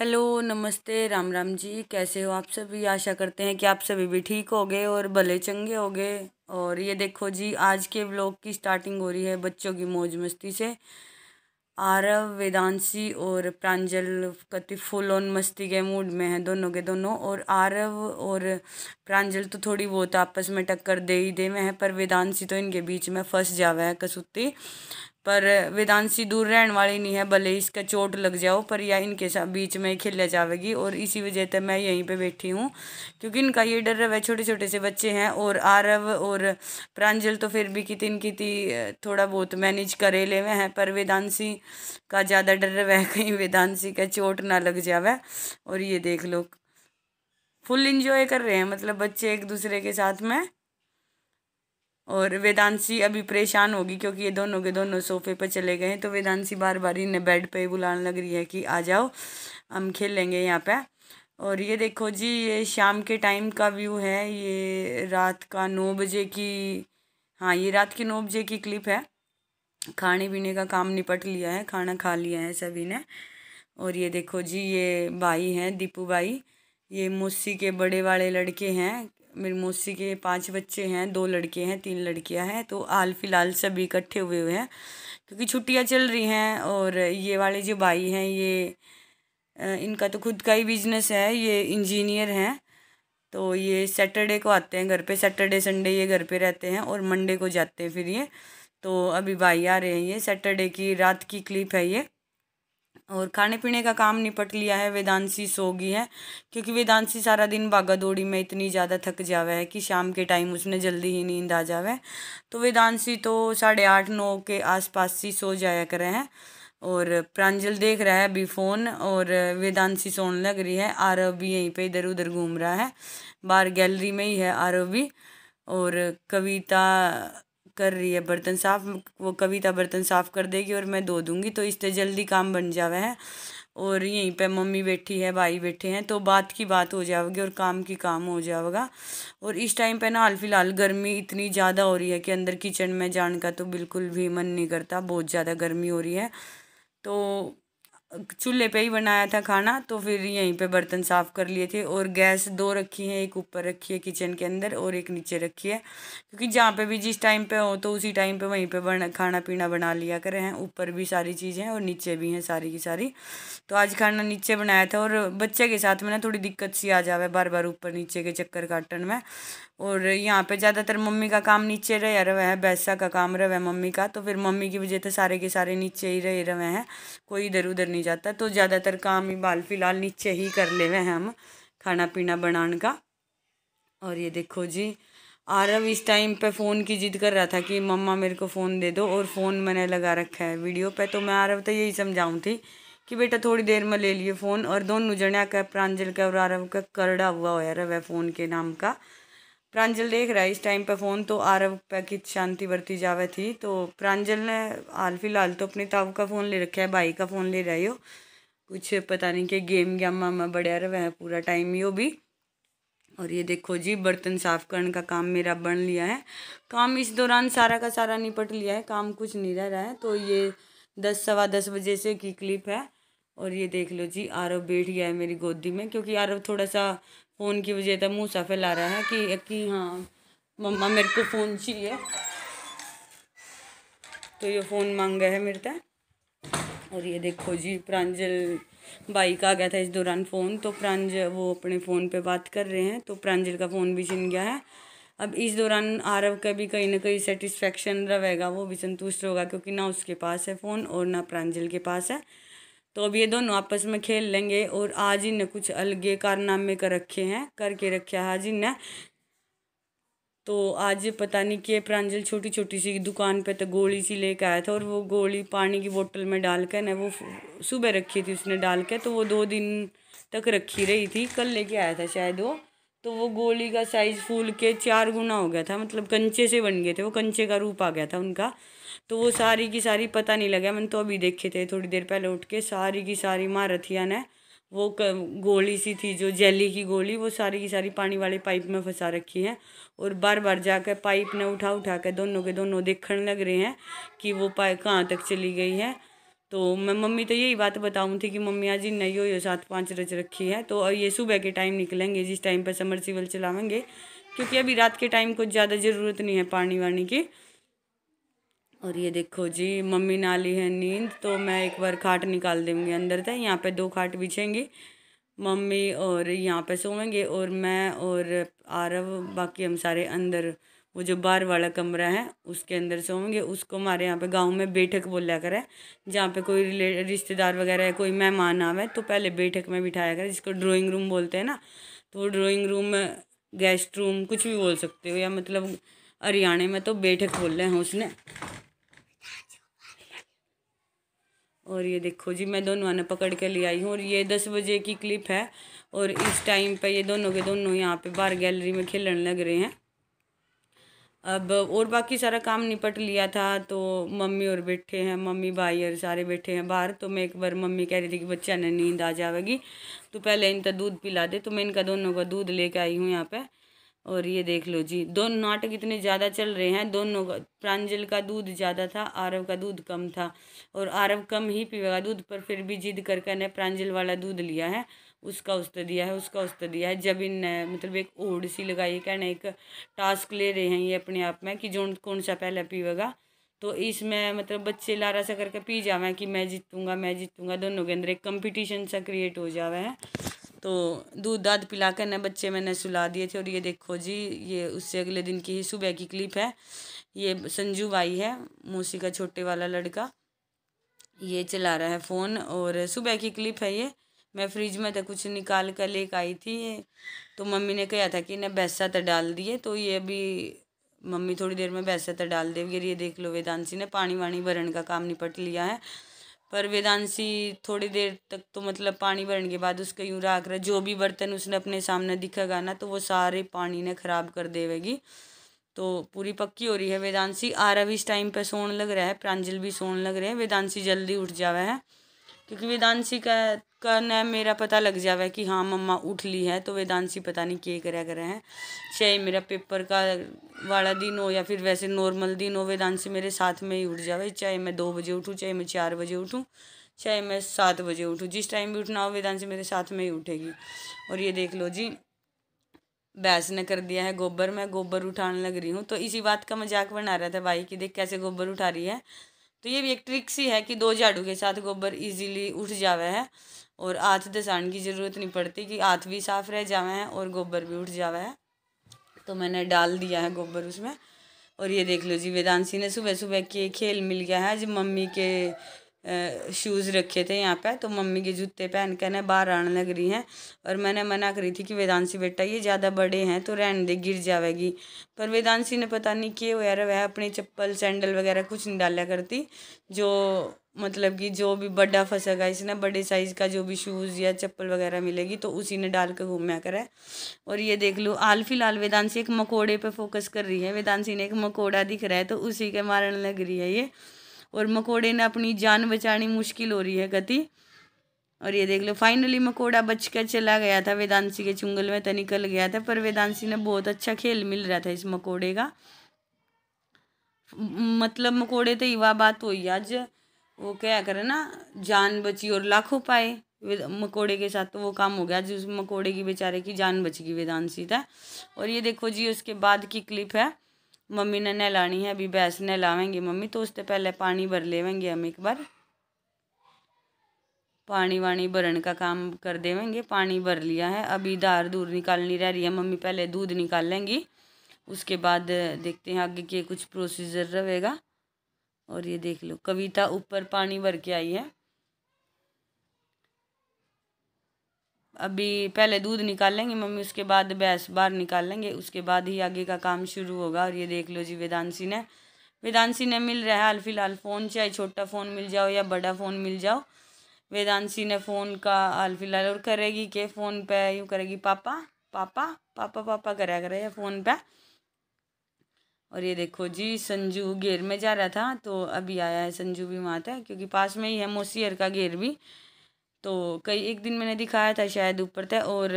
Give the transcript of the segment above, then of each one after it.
hello नमस्ते राम राम जी कैसे हो आप सभी आशा करते हैं कि आप सभी भी ठीक हो गए और भले चंगे हो गए और ये देखो जी आज के ब्लॉग की स्टार्टिंग हो रही है बच्चों की मौज मस्ती से आरव वेदांशी और प्रांजल कति फुल ऑन मस्ती के मूड में हैं दोनों के दोनों और आरव और प्रांजल तो थोड़ी बहुत आपस में टक्कर दे ही दे में है पर वेदांशी तो इनके बीच में फंस जावा है कसूती पर वेदांशी दूर रहने वाली नहीं है भले ही इसका चोट लग जाओ पर यह इनके साथ बीच में ही खेले जाएगी और इसी वजह से मैं यहीं पे बैठी हूँ क्योंकि इनका ये डर है छोटे छोटे से बच्चे हैं और आरव और प्रांजल तो फिर भी कितन किति थोड़ा बहुत मैनेज करे ले हुए हैं पर वेदांशी का ज़्यादा डर वह कहीं वेदांशी का चोट ना लग जावे और ये देख लो फुल इंजॉय कर रहे हैं मतलब बच्चे एक दूसरे के साथ में और वेदांशी अभी परेशान होगी क्योंकि ये दोनों के दोनों सोफे पर चले गए तो वेदांशी बार बार इन्हें बेड पे बुलाने लग रही है कि आ जाओ हम खेल लेंगे यहाँ पे और ये देखो जी ये शाम के टाइम का व्यू है ये रात का नौ बजे की हाँ ये रात के नौ बजे की क्लिप है खाने पीने का काम निपट लिया है खाना खा लिया है सभी ने और ये देखो जी ये भाई हैं दीपू भाई ये मुस्सी के बड़े वाले लड़के हैं मेरी मौसी के पांच बच्चे हैं दो लड़के हैं तीन लड़कियां हैं तो हाल फिलहाल सभी इकट्ठे हुए हुए हैं क्योंकि छुट्टियां चल रही हैं और ये वाले जो भाई हैं ये इनका तो खुद का ही बिजनेस है ये इंजीनियर हैं तो ये सैटरडे को आते हैं घर पे सैटरडे संडे ये घर पे रहते हैं और मंडे को जाते हैं फिर ये तो अभी भाई आ रहे हैं ये सैटरडे की रात की क्लिप है ये और खाने पीने का काम निपट लिया है वेदांशी सो गई है क्योंकि वेदांशी सारा दिन बागा दौड़ी में इतनी ज़्यादा थक जावे है कि शाम के टाइम उसने जल्दी ही नींद आ जावे तो वेदांशी तो साढ़े आठ नौ के आसपास ही सो जाया करे हैं और प्रांजल देख रहा है अभी फ़ोन और वेदांशी सोन लग रही है आरव भी यहीं पर इधर उधर घूम रहा है बाहर गैलरी में ही है आरव भी और कविता कर रही है बर्तन साफ वो कविता बर्तन साफ कर देगी और मैं धो दूँगी तो इससे जल्दी काम बन जावे है और यहीं पे मम्मी बैठी है भाई बैठे हैं तो बात की बात हो जाएगी और काम की काम हो जाएगा और इस टाइम पे ना हाल फिलहाल गर्मी इतनी ज़्यादा हो रही है कि अंदर किचन में जाने का तो बिल्कुल भी मन नहीं करता बहुत ज़्यादा गर्मी हो रही है तो चूल्हे पे ही बनाया था खाना तो फिर यहीं पे बर्तन साफ़ कर लिए थे और गैस दो रखी है एक ऊपर रखी है किचन के अंदर और एक नीचे रखी है क्योंकि जहाँ पे भी जिस टाइम पे हो तो उसी टाइम पे वहीं पे बना खाना पीना बना लिया करें हैं ऊपर भी सारी चीज़ें हैं और नीचे भी हैं सारी की सारी तो आज खाना नीचे बनाया था और बच्चे के साथ में ना थोड़ी दिक्कत सी आ जावे बार बार ऊपर नीचे के चक्कर काटन में और यहाँ पे ज़्यादातर मम्मी का काम नीचे रह रहे हैं बैसा का काम रहे मम्मी का तो फिर मम्मी की वजह से सारे के सारे नीचे ही रह रहे हैं कोई इधर उधर नहीं नहीं जाता तो ज़्यादातर काम ही बाल फिलहाल नीचे ही कर ले हैं हम खाना पीना बनाने का और ये देखो जी आरव इस टाइम पे फ़ोन की जिद कर रहा था कि मम्मा मेरे को फ़ोन दे दो और फ़ोन मैंने लगा रखा है वीडियो पे तो मैं आरव तो यही समझाऊँ थी कि बेटा थोड़ी देर में ले लिए फ़ोन और दोनों जने का प्रांजल का और आरव का करड़ा हुआ हो रहा है फ़ोन के नाम का प्रांजल देख रहा है इस टाइम पे फ़ोन तो आरव पैकित शांति बरती जावे थी तो प्रांजल ने हाल फिलहाल तो अपने ताऊ का फ़ोन ले रखा है भाई का फ़ोन ले रहे हो कुछ पता नहीं कि गेम गेम मामा बड़े रहे वह पूरा टाइम यो भी और ये देखो जी बर्तन साफ़ करने का काम मेरा बन लिया है काम इस दौरान सारा का सारा निपट लिया है काम कुछ नहीं रह रहा है तो ये दस सवा दस बजे से की क्लिप है और ये देख लो जी आरव बैठ गया है मेरी गोदी में क्योंकि आरव थोड़ा सा फ़ोन की वजह से मुँह सा फैला रहा है कि कि हाँ मम्मा मेरे को फ़ोन चाहिए तो ये फ़ोन मांगा है मेरे तक और ये देखो जी प्रांजल भाई का आ गया था इस दौरान फ़ोन तो प्रांज वो अपने फ़ोन पे बात कर रहे हैं तो प्रांजल का फ़ोन भी छिन गया है अब इस दौरान आरव का भी कहीं ना कहीं सेटिस्फेक्शन रहेगा वो भी संतुष्ट होगा क्योंकि ना उसके पास है फ़ोन और ना प्रांजल के पास है तो अब ये दोनों आपस में खेल लेंगे और आज ही ने कुछ अलगे कारनामे कर रखे हैं करके रखे आज ही ने तो आज पता नहीं कि प्रांजल छोटी छोटी सी दुकान पे तो गोली सी लेके आया था और वो गोली पानी की बोतल में डाल कर ना वो सुबह रखी थी उसने डाल के तो वो दो दिन तक रखी रही थी कल लेके आया था शायद वो तो वो गोली का साइज़ फूल के चार गुना हो गया था मतलब कंचे से बन गए थे वो कंचे का रूप आ गया था उनका तो वो सारी की सारी पता नहीं लगा मैंने तो अभी देखे थे थोड़ी देर पहले उठ के सारी की सारी महारथिया ने वो गोली सी थी जो जेली की गोली वो सारी की सारी पानी वाले पाइप में फंसा रखी है और बार बार जाकर पाइप ने उठा उठा कर दोनों के दोनों देखने लग रहे हैं कि वो पाइप कहाँ तक चली गई है तो मैं मम्मी तो यही बात बताऊँ थी कि मम्मी आज नहीं हो सात पाँच रच रखी है तो ये सुबह के टाइम निकलेंगे जिस टाइम पर समरसीवल चलावेंगे क्योंकि अभी रात के टाइम कुछ ज़्यादा ज़रूरत नहीं है पानी वानी की और ये देखो जी मम्मी ना ली है नींद तो मैं एक बार खाट निकाल दूँगी अंदर तक यहाँ पे दो खाट बिछेंगी मम्मी और यहाँ पे सोएंगे और मैं और आरव बाकी हम सारे अंदर वो जो बाहर वाला कमरा है उसके अंदर सोएंगे उसको हमारे यहाँ पे गांव में बैठक बोला करें जहाँ पे कोई रिले रिश्तेदार वगैरह है कोई मेहमान आवे तो पहले बैठक में बिठाया करें जिसको ड्रॉइंग रूम बोलते हैं ना तो वो ड्राइंग रूम गेस्ट रूम कुछ भी बोल सकते हो या मतलब हरियाणा में तो बैठक बोल रहे हैं उसने और ये देखो जी मैं दोनों आना पकड़ के ले आई हूँ और ये दस बजे की क्लिप है और इस टाइम पे ये दोनों के दोनों यहाँ पे बाहर गैलरी में खेलने लग रहे हैं अब और बाकी सारा काम निपट लिया था तो मम्मी और बैठे हैं मम्मी भाई और सारे बैठे हैं बाहर तो मैं एक बार मम्मी कह रही थी कि बच्चा ने नींद आ जाएगी तो पहले इनका दूध पिला दे तो मैं इनका दोनों का दूध लेके आई हूँ यहाँ पे और ये देख लो जी दोनों नाटक इतने ज़्यादा चल रहे हैं दोनों प्रांजल का दूध ज़्यादा था आरव का दूध कम था और आरव कम ही पीवेगा दूध पर फिर भी जिद करके ने प्रांजल वाला दूध लिया है उसका उस दिया है उसका उस दिया है जब इन मतलब एक ओढ़ सी लगाई क्या ना एक टास्क ले रहे हैं ये अपने आप में कि जो कौन सा पहले पीवेगा तो इसमें मतलब बच्चे लारा सा करके पी जावा कि मैं जीतूँगा मैं जीतूंगा दोनों के अंदर एक कंपटीशन सा क्रिएट हो जावा है तो दूध दाद पिला कर ना बच्चे मैंने सुला दिए थे और ये देखो जी ये उससे अगले दिन की ही सुबह की क्लिप है ये संजू भाई है मौसी का छोटे वाला लड़का ये चला रहा है फ़ोन और सुबह की क्लिप है ये मैं फ्रिज में था तो कुछ निकाल कर लेकर आई थी तो मम्मी ने कहा था कि इन्हें बैसा तो डाल दिए तो ये अभी मम्मी थोड़ी देर में बैसा तो डाल देगी ये देख लो वेदांशी ने पानी वानी भरण का काम निपट लिया है पर वेदांशी थोड़ी देर तक तो मतलब पानी भरने के बाद उसका यूँ राख रहा जो भी बर्तन उसने अपने सामने दिखेगा ना तो वो सारे पानी ने ख़राब कर देवेगी तो पूरी पक्की हो रही है वेदांशी आरव इस टाइम पे सोन लग रहा है प्रांजल भी सोने लग रहे हैं वेदांशी जल्दी उठ जावा है क्योंकि वेदांशी का का न मेरा पता लग जावे कि हाँ मम्मा उठ ली है तो वेदांशी पता नहीं क्या करा रहे हैं चाहे मेरा पेपर का वाला दिन हो या फिर वैसे नॉर्मल दिन हो वेदांशी मेरे साथ में ही उठ जावे चाहे मैं दो बजे उठूँ चाहे मैं चार बजे उठूँ चाहे मैं सात बजे उठूँ जिस टाइम भी उठना हो वेदांशी मेरे साथ में ही उठेगी और ये देख लो जी बैस ने कर दिया है गोबर मैं गोबर उठाने लग रही हूँ तो इसी बात का मजाक बना रहा था भाई कि देख कैसे गोबर उठा रही है तो ये भी एक ट्रिक सी है कि दो झाड़ू के साथ गोबर इजीली उठ जावे है और हाथ दसाण की ज़रूरत नहीं पड़ती कि हाथ भी साफ रह जावे हैं और गोबर भी उठ जावे है तो मैंने डाल दिया है गोबर उसमें और ये देख लो जी वेदांशी ने सुबह सुबह के खेल मिल गया है जब मम्मी के शूज़ रखे थे यहाँ पे तो मम्मी के जूते पहन कर ना बाहर आने लग रही हैं और मैंने मना करी थी कि वेदांशी बेटा ये ज़्यादा बड़े हैं तो रहने दे गिर जाएगी पर वेदांशी ने पता नहीं किए वगैरह वह अपनी चप्पल सैंडल वगैरह कुछ नहीं डाला करती जो मतलब कि जो भी बड़ा फंसेगा इसने बड़े साइज़ का जो भी शूज़ या चप्पल वगैरह मिलेगी तो उसी ने डाल के घूमया करा और ये देख लो हाल फिलहाल वेदांशी एक मकोड़े पे फोकस कर रही है वेदांशी ने एक मकोड़ा दिख रहा है तो उसी के मारने लग रही है ये और मकोड़े ने अपनी जान बचानी मुश्किल हो रही है गति और ये देख लो फाइनली मकोड़ा बचकर चला गया था वेदांशी के चुंगल में तो निकल गया था पर वेदांशी ने बहुत अच्छा खेल मिल रहा था इस मकोड़े का मतलब मकोड़े तो युवा बात हो आज वो क्या करे ना जान बची और लाखों पाए मकोड़े के साथ तो वो काम हो गया जिस मकोड़े की बेचारे की जान बच गई वेदांशी था और ये देखो जी उसके बाद की क्लिप है मम्मी ने नहलानी है अभी भैंस नहलावेंगे मम्मी तो उससे पहले पानी भर लेवेंगे हम एक बार पानी वानी भरने का काम कर देवेंगे पानी भर लिया है अभी दार दूर निकालनी रह रही है मम्मी पहले दूध निकाल लेंगी उसके बाद देखते हैं आगे के कुछ प्रोसीजर रहेगा और ये देख लो कविता ऊपर पानी भर के आई है अभी पहले दूध निकाल लेंगे मम्मी उसके बाद भैंस बाहर निकाल लेंगे उसके बाद ही आगे का काम शुरू होगा और ये देख लो जी वेदांशी ने वेदांशी ने मिल रहा है हाल फिलहाल फ़ोन चाहे छोटा फ़ोन मिल जाओ या बड़ा फ़ोन मिल जाओ वेदांशी ने फ़ोन का हाल फिलहाल और करेगी के फ़ोन पे यूँ करेगी पापा पापा पापा पापा करा करे फ़ोन पे और ये देखो जी संजू घेर में जा रहा था तो अभी आया है संजू भी वहाँ था क्योंकि पास में ही है मोसीहर का घेर भी तो कई एक दिन मैंने दिखाया था शायद ऊपर थे और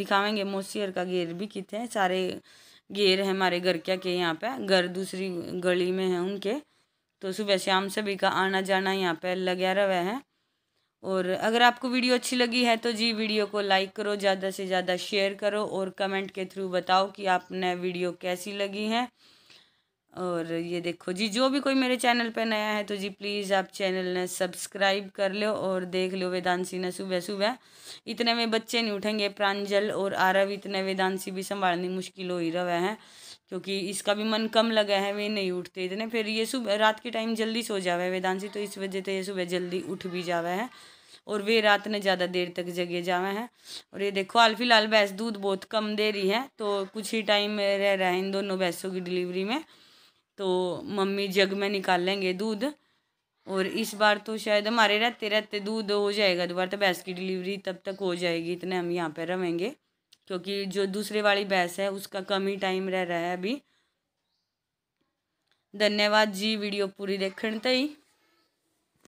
दिखावेंगे मोसीर का घेर भी कित है सारे घेर है हमारे घर क्या के यहाँ पे घर दूसरी गली में है उनके तो सुबह शाम सभी का आना जाना यहाँ पे लगे रहा है और अगर आपको वीडियो अच्छी लगी है तो जी वीडियो को लाइक करो ज़्यादा से ज़्यादा शेयर करो और कमेंट के थ्रू बताओ कि आपने वीडियो कैसी लगी है और ये देखो जी जो भी कोई मेरे चैनल पे नया है तो जी प्लीज़ आप चैनल ने सब्सक्राइब कर लो और देख लो वेदांशी ने सुबह सुबह इतने में बच्चे नहीं उठेंगे प्रांजल और आरव इतने वेदांशी भी संभालनी मुश्किल हो ही रहा है क्योंकि इसका भी मन कम लगा है वे नहीं उठते इतने फिर ये सुबह रात के टाइम जल्दी सो जावा है वेदांशी तो इस वजह से ये सुबह जल्दी उठ भी जावे है और वे रात ने ज़्यादा देर तक जगे जावे हैं और ये देखो हाल फिलहाल भैंस दूध बहुत कम दे रही है तो कुछ ही टाइम रह रहा है इन दोनों भैंसों की डिलीवरी में तो मम्मी जग में निकाल लेंगे दूध और इस बार तो शायद हमारे रहते रहते दूध हो जाएगा दोबारा तो भैंस की डिलीवरी तब तक हो जाएगी इतने हम यहाँ पर रहेंगे क्योंकि जो दूसरे वाली भैंस है उसका कम ही टाइम रह रहा है अभी धन्यवाद जी वीडियो पूरी देखने तई